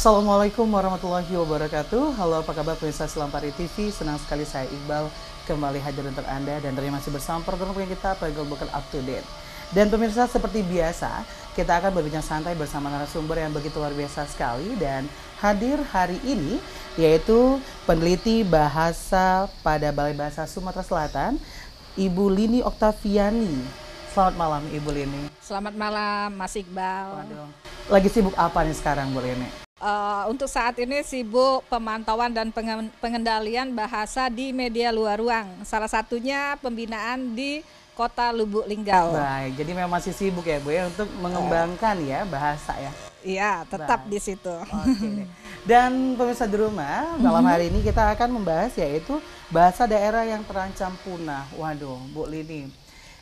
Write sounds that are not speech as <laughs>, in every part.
Assalamualaikum warahmatullahi wabarakatuh. Halo apa kabar pemirsa Selampari TV? Senang sekali saya Iqbal kembali hadir untuk Anda dan terima kasih bersama program yang kita Pegel Bukan Up to Date. Dan pemirsa seperti biasa, kita akan berbincang santai bersama narasumber yang begitu luar biasa sekali dan hadir hari ini yaitu peneliti bahasa pada Balai Bahasa Sumatera Selatan, Ibu Lini Oktaviani. Selamat malam Ibu Lini. Selamat malam Mas Iqbal. Waduh. Lagi sibuk apa nih sekarang Bu Lini? Eh, untuk saat ini sibuk pemantauan dan pengendalian bahasa di media luar ruang. Salah satunya pembinaan di Kota Lubuk Linggau. Baik, jadi memang masih sibuk ya Bu ya untuk mengembangkan ya bahasa ya. Iya, tetap Baik. di situ. Okay. Dan pemirsa di rumah, dalam mhm. hari ini kita akan membahas yaitu bahasa daerah yang terancam punah. Waduh, Bu Lini,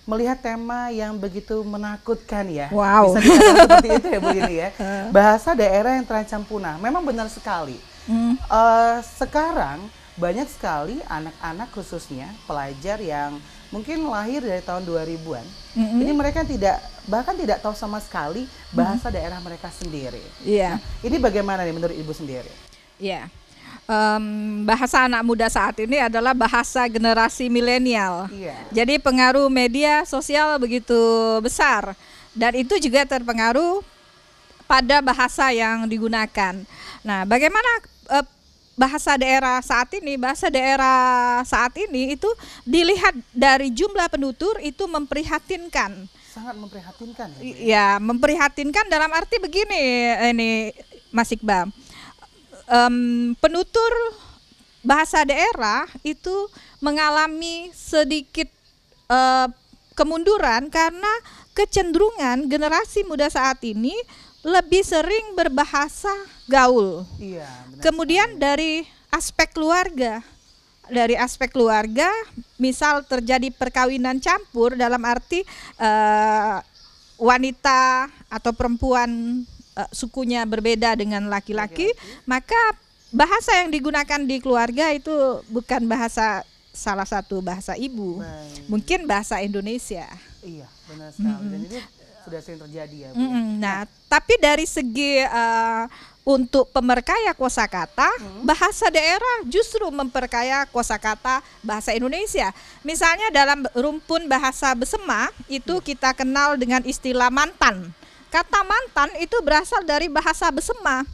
melihat tema yang begitu menakutkan ya. Wow. Bisa <laughs> seperti itu ya Bu Lini ya. Bahasa daerah yang terancam punah. Memang benar sekali. Hmm. Uh, sekarang banyak sekali anak-anak khususnya pelajar yang mungkin lahir dari tahun 2000-an. Mm -hmm. Ini mereka tidak bahkan tidak tahu sama sekali bahasa mm -hmm. daerah mereka sendiri. Iya. Yeah. Nah, ini bagaimana nih menurut Ibu sendiri? Iya. Yeah um, bahasa anak muda saat ini adalah bahasa generasi milenial. Yeah. Jadi pengaruh media sosial begitu besar dan itu juga terpengaruh pada bahasa yang digunakan. Nah, bagaimana uh, bahasa daerah saat ini, bahasa daerah saat ini itu dilihat dari jumlah penutur itu memprihatinkan. Sangat memprihatinkan. Ya, ya? Iya, ya memprihatinkan dalam arti begini ini Mas Iqbal um, penutur bahasa daerah itu mengalami sedikit uh, kemunduran karena kecenderungan generasi muda saat ini lebih sering berbahasa gaul. Iya, benar. Kemudian dari aspek keluarga, dari aspek keluarga, misal terjadi perkawinan campur dalam arti uh, wanita atau perempuan uh, sukunya berbeda dengan laki-laki, maka bahasa yang digunakan di keluarga itu bukan bahasa salah satu bahasa ibu, Baik. mungkin bahasa Indonesia. Iya, benar sekali. Mm -hmm. Dan ini sudah sering terjadi ya. Bu. Mm -hmm. Nah, tapi dari segi uh, untuk pemerkaya kosakata, hmm. bahasa daerah justru memperkaya kosakata bahasa Indonesia. Misalnya dalam rumpun bahasa Besema itu iya. kita kenal dengan istilah mantan. Kata mantan itu berasal dari bahasa Besema.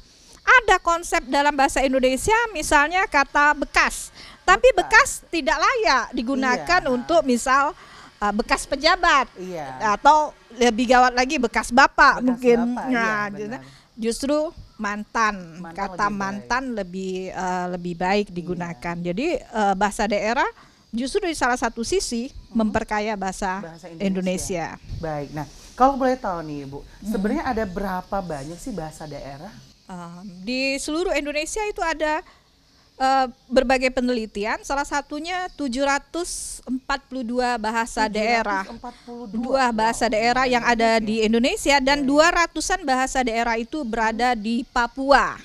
Ada konsep dalam bahasa Indonesia misalnya kata bekas. Tapi bekas, tidak layak iya. digunakan iya. untuk misal uh, bekas pejabat iya. atau lebih gawat lagi bekas bapak bekas mungkin. Bapak, iya, nah, iya, justru mantan, mantan kata lebih mantan baik. lebih uh, lebih baik digunakan. Iya. Jadi uh, bahasa daerah justru di salah satu sisi hmm. memperkaya bahasa, bahasa Indonesia. Indonesia. Baik. Nah, kalau boleh tahu nih, Bu, hmm. sebenarnya ada berapa banyak sih bahasa daerah? Um, di seluruh Indonesia itu ada uh, berbagai penelitian, salah satunya 742 bahasa 742. daerah. Dua bahasa daerah yang ada okay. di ya. Indonesia dan okay. 200-an bahasa daerah itu berada di Papua.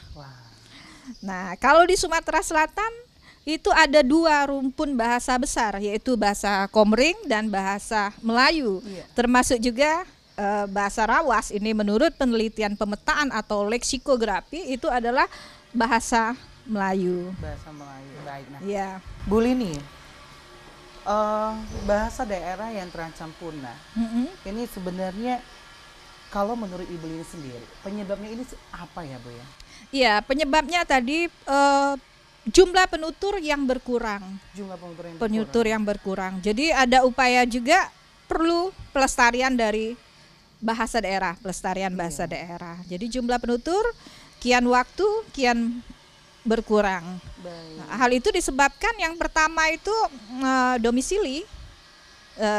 Nah, kalau di Sumatera Selatan itu ada dua rumpun bahasa besar yaitu bahasa Komering dan bahasa Melayu iya. termasuk juga e, bahasa Rawas ini menurut penelitian pemetaan atau leksikografi itu adalah bahasa Melayu bahasa Melayu baik nah ya Bu Lini e, eh, bahasa daerah yang terancam punah mm -hmm. ini sebenarnya kalau menurut Ibu Lini sendiri penyebabnya ini apa ya Bu ya Iya, penyebabnya tadi e, jumlah penutur yang berkurang. Jumlah penutur yang penutur berkurang. yang berkurang. Jadi ada upaya juga perlu pelestarian dari bahasa daerah, pelestarian iya. bahasa iya. daerah. Jadi jumlah penutur kian waktu kian berkurang. Nah, hal itu disebabkan yang pertama itu e, domisili e,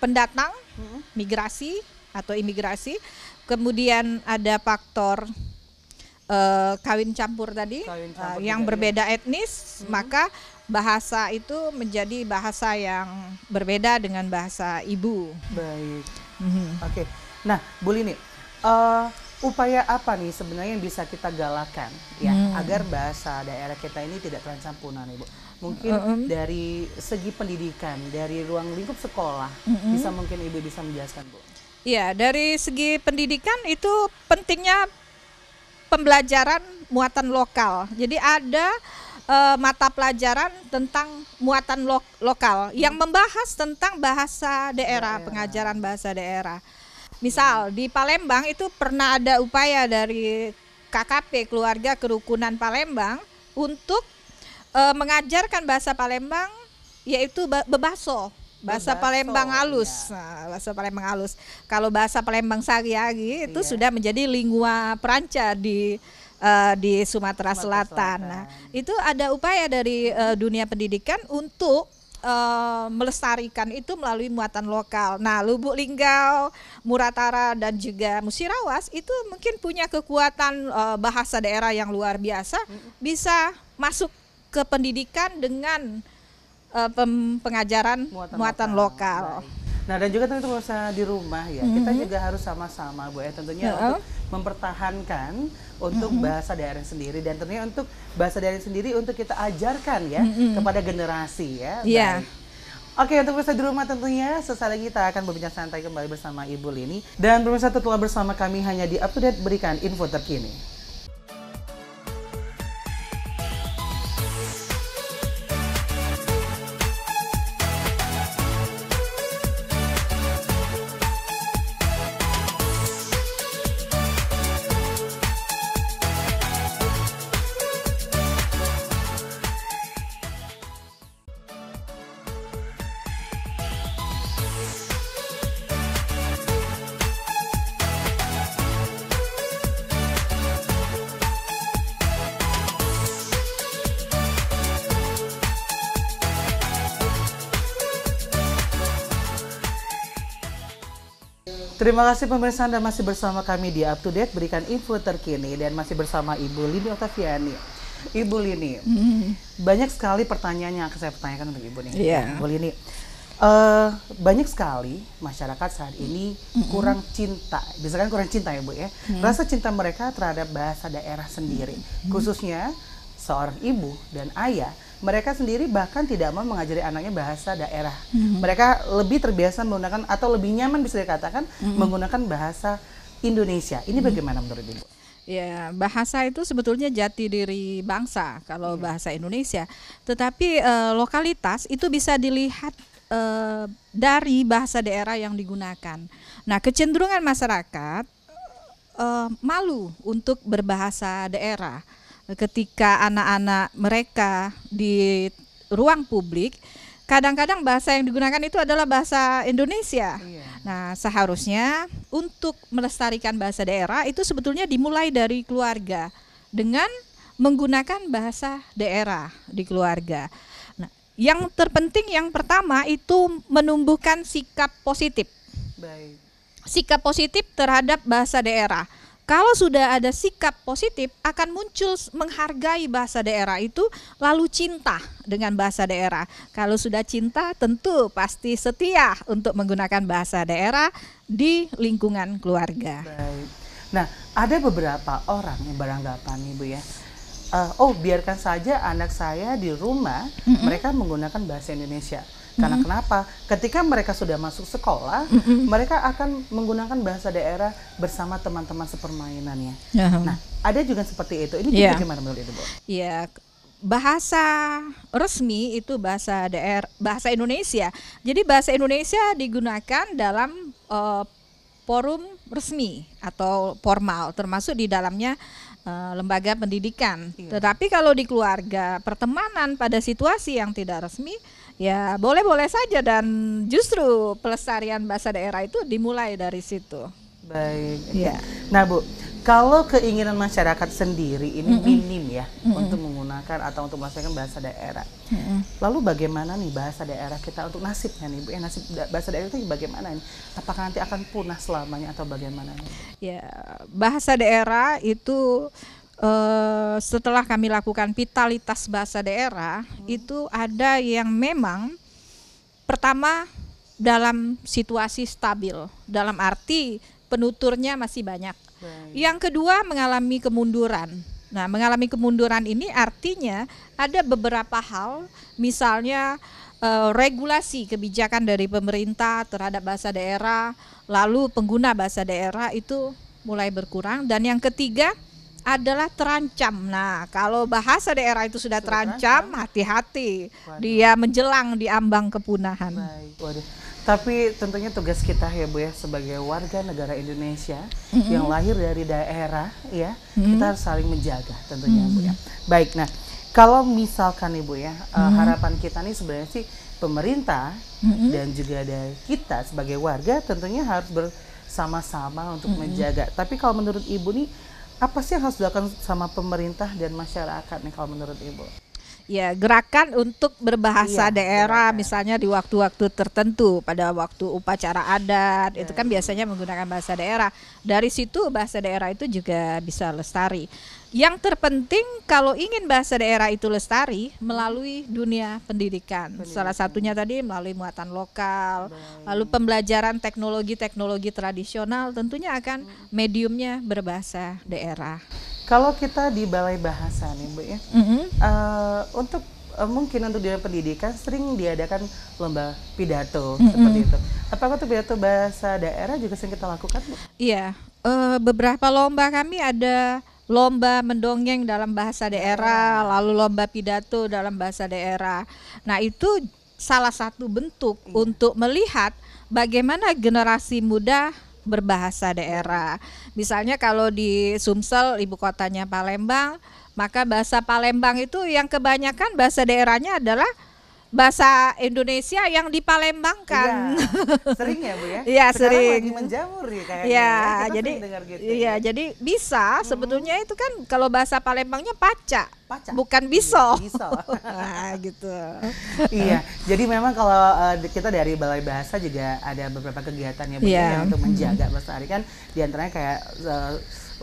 pendatang, hmm. migrasi atau imigrasi, kemudian ada faktor uh, kawin campur tadi kawin eh, campur uh, yang iya. berbeda ya. etnis hmm. maka bahasa itu menjadi bahasa yang berbeda dengan bahasa ibu. Baik. hmm Oke. Okay. Nah, Bu Lini, uh, eh, upaya apa nih sebenarnya yang bisa kita galakan ya hmm. agar bahasa daerah kita ini tidak terancam punah, Ibu? Mungkin mm-hmm. dari segi pendidikan, dari ruang lingkup sekolah, mm-hmm. bisa mungkin Ibu bisa menjelaskan, Bu? Iya, dari segi pendidikan itu pentingnya pembelajaran muatan lokal. Jadi ada uh, mata pelajaran tentang muatan lo lokal yang membahas tentang bahasa daerah, ya, pengajaran bahasa daerah. Misal di Palembang itu pernah ada upaya dari KKP Keluarga Kerukunan Palembang untuk uh, mengajarkan bahasa Palembang yaitu bebaso Iya. Nah, bahasa Palembang halus. Ya. bahasa Palembang halus. Kalau bahasa Palembang sehari-hari itu iya. sudah menjadi lingua peranca di uh, di Sumatera, Sumatera Selatan. Nah, Selatan. Nah, itu ada upaya dari uh, dunia pendidikan untuk uh, melestarikan itu melalui muatan lokal. Nah, Lubuk Linggau, Muratara dan juga Musirawas itu mungkin punya kekuatan uh, bahasa daerah yang luar biasa bisa masuk ke pendidikan dengan uh, pengajaran muatan, muatan lokal. lokal. Nah dan juga tentu masa di rumah ya, mm -hmm. kita mhm. juga harus sama-sama Bu ya tentunya yeah. untuk mempertahankan untuk mm -hmm. bahasa daerah sendiri dan tentunya untuk bahasa daerah sendiri untuk kita ajarkan ya mm -hmm. kepada generasi ya. Yeah. Oke, untuk pemirsa di rumah tentunya sesaat lagi kita akan berbincang santai kembali bersama Ibu Lini dan pemirsa tetap bersama kami hanya di update berikan info terkini. Terima kasih pemirsa Anda masih bersama kami di Up to Date berikan info terkini dan masih bersama Ibu Lini Oktaviani. Ibu Lini, mm. banyak sekali pertanyaan yang akan saya pertanyakan untuk Ibu nih. Yeah. Ibu Lini, uh, banyak sekali masyarakat saat ini mm kurang cinta, biasanya kan kurang cinta ya Bu ya, mm. rasa cinta mereka terhadap bahasa daerah sendiri, mm khususnya seorang ibu dan ayah, mereka sendiri bahkan tidak mau mengajari anaknya bahasa daerah. Mm -hmm. Mereka lebih terbiasa menggunakan atau lebih nyaman bisa dikatakan mm -hmm. menggunakan bahasa Indonesia. Ini mm -hmm. bagaimana menurut Ibu? Ya, bahasa itu sebetulnya jati diri bangsa kalau hmm. bahasa Indonesia. Tetapi e, lokalitas itu bisa dilihat e, dari bahasa daerah yang digunakan. Nah, kecenderungan masyarakat e, malu untuk berbahasa daerah ketika anak-anak mereka di ruang publik kadang-kadang bahasa yang digunakan itu adalah bahasa Indonesia. Iya. Nah, seharusnya untuk melestarikan bahasa daerah itu sebetulnya dimulai dari keluarga dengan menggunakan bahasa daerah di keluarga. Nah, yang terpenting yang pertama itu menumbuhkan sikap positif. Baik. Sikap positif terhadap bahasa daerah. Kalau sudah ada sikap positif, akan muncul menghargai bahasa daerah itu, lalu cinta dengan bahasa daerah. Kalau sudah cinta, tentu pasti setia untuk menggunakan bahasa daerah di lingkungan keluarga. Baik. Nah, ada beberapa orang yang beranggapan, Ibu ya, uh, oh biarkan saja anak saya di rumah mm -hmm. mereka menggunakan bahasa Indonesia. Karena mm -hmm. kenapa? Ketika mereka sudah masuk sekolah, mm -hmm. mereka akan menggunakan bahasa daerah bersama teman-teman sepermainannya. Uh ya. -huh. Nah, ada juga seperti itu. Ini ya. juga yeah. gimana menurut Ibu? Iya. Yeah bahasa resmi itu bahasa daerah, bahasa Indonesia. Jadi bahasa Indonesia digunakan dalam uh, forum resmi atau formal termasuk di dalamnya Eh, lembaga pendidikan. Iya. Tetapi kalau di keluarga, pertemanan pada situasi yang tidak resmi ya boleh-boleh saja dan justru pelestarian bahasa daerah itu dimulai dari situ. Baik. Ya. Nah, Bu, kalau keinginan masyarakat sendiri ini mm -mm. minim ya mm -mm. untuk menggunakan atau untuk melaksanakan bahasa daerah. Mm -mm. Lalu bagaimana nih bahasa daerah kita untuk nasibnya nih, Bu? Ya nasib bahasa daerah itu bagaimana nih? Apakah nanti akan punah selamanya atau bagaimana? Ya, Ya, bahasa daerah itu uh, setelah kami lakukan vitalitas bahasa daerah, mm. itu ada yang memang pertama dalam situasi stabil, dalam arti penuturnya masih banyak yang kedua mengalami kemunduran. Nah, mengalami kemunduran ini artinya ada beberapa hal, misalnya eh, regulasi kebijakan dari pemerintah terhadap bahasa daerah, lalu pengguna bahasa daerah itu mulai berkurang dan yang ketiga adalah terancam. Nah, kalau bahasa daerah itu sudah, terancam, hati-hati. Dia menjelang di ambang kepunahan. Baik. Tapi tentunya tugas kita ya Bu ya sebagai warga negara Indonesia mm-hmm. yang lahir dari daerah ya, mm-hmm. kita harus saling menjaga tentunya mm-hmm. Bu ya. Mm-hmm. Baik, nah kalau misalkan Ibu ya eh, mm-hmm. uh, harapan kita nih sebenarnya sih pemerintah mm-hmm. dan juga ada kita sebagai warga tentunya harus bersama-sama untuk mm-hmm. menjaga. Tapi kalau menurut Ibu nih apa sih yang harus dilakukan sama pemerintah dan masyarakat nih kalau menurut Ibu? ya gerakan untuk berbahasa iya, daerah iya. misalnya di waktu-waktu tertentu pada waktu upacara adat iya. itu kan iya. biasanya menggunakan bahasa daerah dari situ bahasa daerah itu juga bisa lestari yang terpenting kalau ingin bahasa daerah itu lestari melalui dunia pendidikan, pendidikan. salah satunya tadi melalui muatan lokal Baik. lalu pembelajaran teknologi-teknologi tradisional tentunya akan mediumnya berbahasa daerah kalau kita di Balai Bahasa nih Bu ya, mm -hmm. uh, untuk uh, mungkin untuk dunia pendidikan sering diadakan lomba pidato mm -hmm. seperti itu. Apakah untuk pidato bahasa daerah juga sering kita lakukan Bu? Iya, uh, beberapa lomba kami ada lomba mendongeng dalam bahasa daerah, oh. lalu lomba pidato dalam bahasa daerah. Nah itu salah satu bentuk yeah. untuk melihat bagaimana generasi muda berbahasa daerah. Misalnya kalau di Sumsel ibu kotanya Palembang, maka bahasa Palembang itu yang kebanyakan bahasa daerahnya adalah bahasa Indonesia yang di dipalembangkan. Ya, Sering ya Bu ya? <laughs> Iya sering. Lagi menjamur ya kayaknya. Iya, ya. jadi gitu, iya ya. jadi bisa hmm. itu kan kalau bahasa Palembangnya paca. Paca. Bukan iya, biso. Biso. <laughs> <laughs> nah, gitu. iya. Jadi memang kalau uh, kita dari Balai Bahasa juga ada beberapa kegiatan ya Bu yeah. ya iya. untuk menjaga bahasa hari kan diantaranya kayak uh,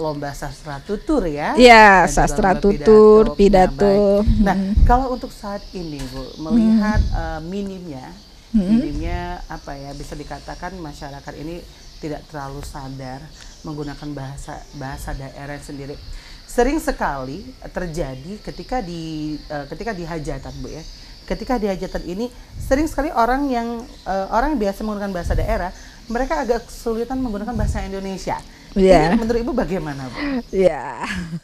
lomba sastra tutur ya. Iya, sastra tutur, pidato. pidato. Nah, hmm. kalau untuk saat ini Bu, melihat hmm. uh, minimnya, hmm. minimnya apa ya bisa dikatakan masyarakat ini tidak terlalu sadar menggunakan bahasa bahasa daerah sendiri. Sering sekali terjadi ketika di uh, ketika di hajatan, Bu ya. Ketika di hajatan ini sering sekali orang yang uh, orang yang biasa menggunakan bahasa daerah, mereka agak kesulitan menggunakan bahasa Indonesia Yeah. Ini iya. menurut Ibu bagaimana, Bu? Ya.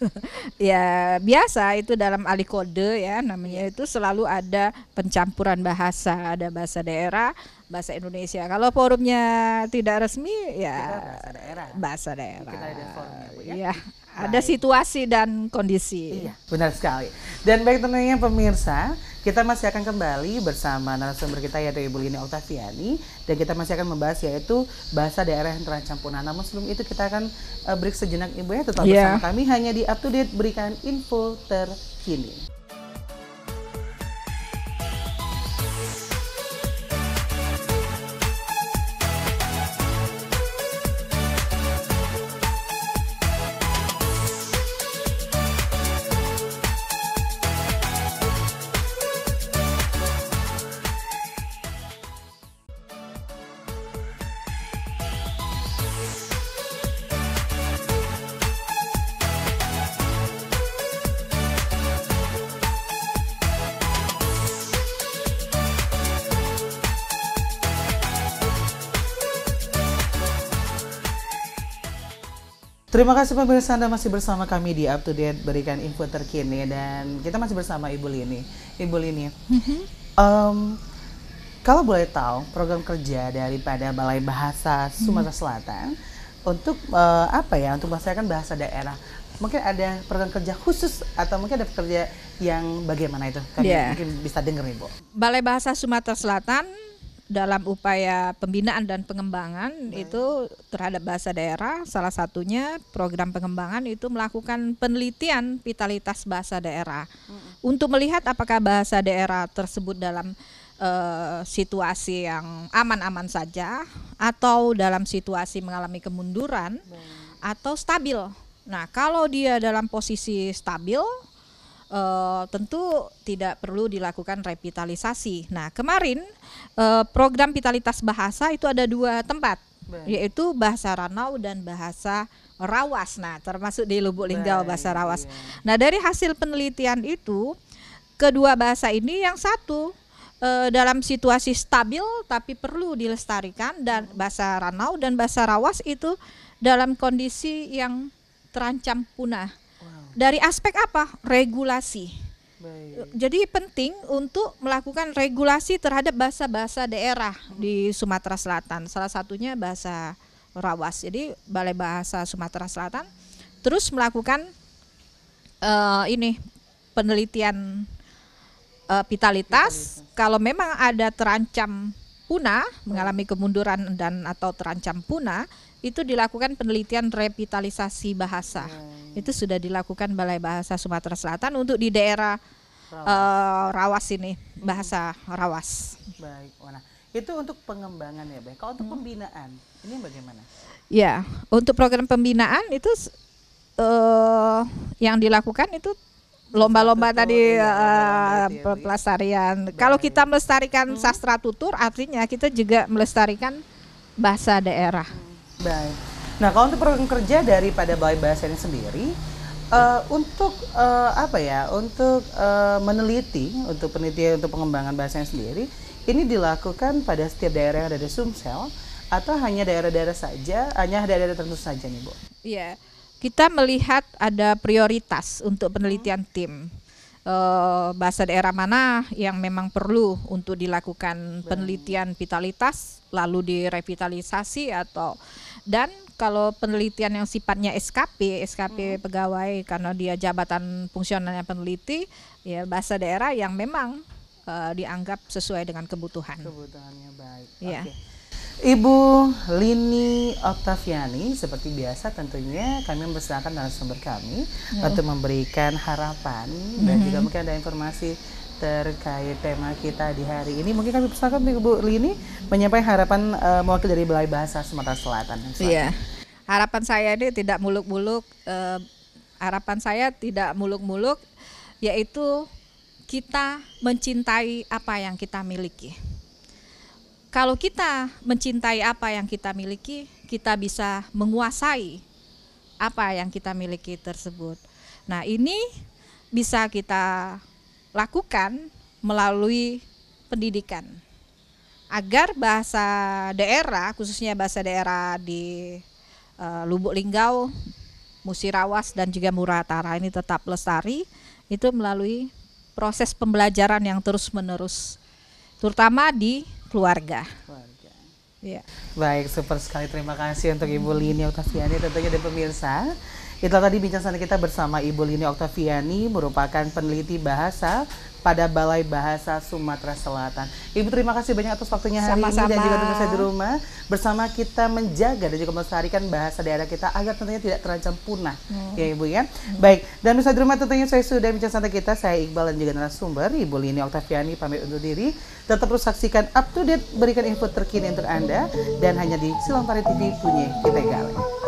<laughs> ya, biasa itu dalam alih kode ya namanya iya. itu selalu ada pencampuran bahasa, ada bahasa daerah, bahasa Indonesia. Kalau forumnya tidak resmi ya bahasa daerah. Bahasa daerah. ya. Yeah. Iya ada situasi dan kondisi. Iya, benar sekali. Dan baik tentunya pemirsa, kita masih akan kembali bersama narasumber kita yaitu Ibu Lini Oktaviani dan kita masih akan membahas yaitu bahasa daerah yang terancam punah. Namun sebelum itu kita akan eh, break sejenak Ibu ya tetap yeah. bersama kami hanya di up to date berikan info terkini. Terima kasih pemirsa Anda masih bersama kami di Up to Date berikan info terkini dan kita masih bersama Ibu Lini. Ibu Lini, um, kalau boleh tahu program kerja daripada Balai Bahasa Sumatera mm-hmm. Selatan untuk uh, apa ya? Untuk masyarakat bahasa daerah, mungkin ada program kerja khusus atau mungkin ada kerja yang bagaimana itu? Kami yeah. mungkin bisa dengar ibu. Balai Bahasa Sumatera Selatan dalam upaya pembinaan dan pengembangan Baik. itu terhadap bahasa daerah salah satunya program pengembangan itu melakukan penelitian vitalitas bahasa daerah hmm. untuk melihat apakah bahasa daerah tersebut dalam uh, situasi yang aman-aman saja atau dalam situasi mengalami kemunduran hmm. atau stabil. Nah, kalau dia dalam posisi stabil e, tentu tidak perlu dilakukan revitalisasi. Nah, kemarin e, program vitalitas bahasa itu ada dua tempat, Baik. yaitu bahasa Ranau dan bahasa Rawas. Nah, termasuk di Lubuk Linggau Baik, bahasa Rawas. Iya. Nah, dari hasil penelitian itu kedua bahasa ini yang satu e, dalam situasi stabil tapi perlu dilestarikan dan hmm. bahasa Ranau dan bahasa Rawas itu dalam kondisi yang terancam punah. Dari aspek apa? Regulasi. Baik. Jadi penting untuk melakukan regulasi terhadap bahasa-bahasa daerah hmm. di Sumatera Selatan. Salah satunya bahasa Rawas. Jadi Balai Bahasa Sumatera Selatan terus melakukan uh, ini penelitian uh, vitalitas. vitalitas. Kalau memang ada terancam punah, mengalami kemunduran dan atau terancam punah, itu dilakukan penelitian revitalisasi bahasa. Hmm. Itu sudah dilakukan Balai Bahasa Sumatera Selatan untuk di daerah Rawas, uh, Rawas ini, hmm. bahasa hmm. Rawas. Baik, Itu untuk pengembangan ya, Baik. Kalau untuk hmm. pembinaan, ini bagaimana? Ya, untuk program pembinaan itu uh, yang dilakukan itu lomba-lomba tadi uh, pelestarian. Baik. Kalau kita melestarikan hmm. sastra tutur, artinya kita juga melestarikan bahasa daerah. Hmm. Baik. Nah, kalau untuk program kerja daripada Balai Bahasa ini sendiri, uh, untuk uh, apa ya? Untuk uh, meneliti, untuk penelitian untuk pengembangan bahasa bahasanya sendiri, ini dilakukan pada setiap daerah yang ada di Sumsel atau hanya daerah-daerah saja, hanya daerah-daerah tertentu saja nih, Bu? Iya. Kita melihat ada prioritas untuk penelitian tim bahasa daerah mana yang memang perlu untuk dilakukan penelitian vitalitas lalu direvitalisasi atau dan kalau penelitian yang sifatnya SKP, SKP hmm. pegawai karena dia jabatan fungsionalnya peneliti, ya bahasa daerah yang memang uh, dianggap sesuai dengan kebutuhan. Kebutuhannya baik. Ya. Okay. Ibu Lini Oktaviani seperti biasa tentunya kami membesarkan narasumber kami hmm. untuk memberikan harapan dan juga mm-hmm. mungkin ada informasi terkait tema kita di hari ini. Mungkin kami persilakan Bu Lini menyampaikan harapan uh, mewakili dari Balai Bahasa Sumatera Selatan. Iya. Harapan saya ini tidak muluk-muluk uh, harapan saya tidak muluk-muluk yaitu kita mencintai apa yang kita miliki. Kalau kita mencintai apa yang kita miliki, kita bisa menguasai apa yang kita miliki tersebut. Nah, ini bisa kita lakukan melalui pendidikan agar bahasa daerah khususnya bahasa daerah di e, Lubuk Linggau, Musirawas dan juga Muratara ini tetap lestari itu melalui proses pembelajaran yang terus-menerus terutama di keluarga. keluarga. Ya. Baik, super sekali terima kasih untuk Ibu Lini Utasiani tentunya dan pemirsa. Itulah tadi bincang kita bersama Ibu Lini Oktaviani merupakan peneliti bahasa pada Balai Bahasa Sumatera Selatan. Ibu terima kasih banyak atas waktunya hari Sama -sama. ini dan juga saya di rumah. Bersama kita menjaga dan juga melestarikan bahasa daerah kita agar tentunya tidak terancam punah. Hmm. Ya Ibu ya. Hmm. Baik, dan pemirsa di rumah tentunya saya sudah bincang santai kita. Saya Iqbal dan juga narasumber Ibu Lini Oktaviani pamit undur diri. Tetap terus saksikan up to date berikan info terkini untuk Anda dan hanya di Silang TV punya kita